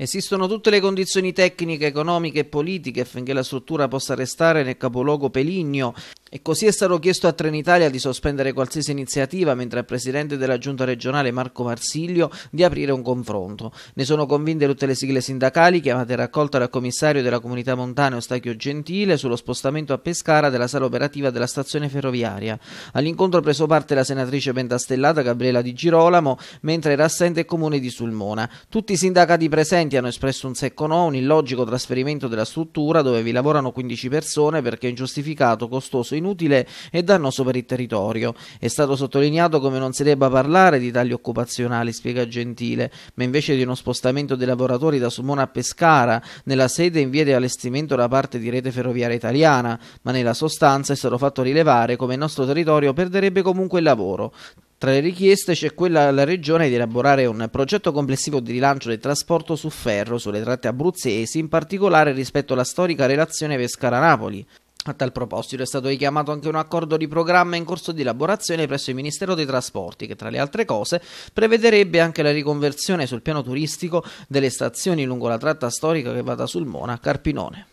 Esistono tutte le condizioni tecniche, economiche e politiche affinché la struttura possa restare nel capoluogo peligno e così è stato chiesto a Trenitalia di sospendere qualsiasi iniziativa, mentre al presidente della giunta regionale Marco Marsiglio di aprire un confronto. Ne sono convinte tutte le sigle sindacali chiamate a raccolta dal commissario della comunità montana Eustachio Gentile sullo spostamento a Pescara della sala operativa della stazione ferroviaria. All'incontro ha preso parte la senatrice pentastellata Gabriela Di Girolamo, mentre era assente il comune di Sulmona. Tutti i sindacati presenti hanno espresso un secco no, un illogico trasferimento della struttura dove vi lavorano 15 persone perché è ingiustificato, costoso inutile e dannoso per il territorio. È stato sottolineato come non si debba parlare di tagli occupazionali, spiega Gentile, ma invece di uno spostamento dei lavoratori da Sumona a Pescara, nella sede in via di allestimento da parte di Rete Ferroviaria Italiana, ma nella sostanza è stato fatto rilevare come il nostro territorio perderebbe comunque il lavoro. Tra le richieste c'è quella alla Regione di elaborare un progetto complessivo di rilancio del trasporto su ferro sulle tratte abruzzesi, in particolare rispetto alla storica relazione Pescara-Napoli. A tal proposito è stato richiamato anche un accordo di programma in corso di elaborazione presso il Ministero dei Trasporti che tra le altre cose prevederebbe anche la riconversione sul piano turistico delle stazioni lungo la tratta storica che va da Sulmona a Carpinone.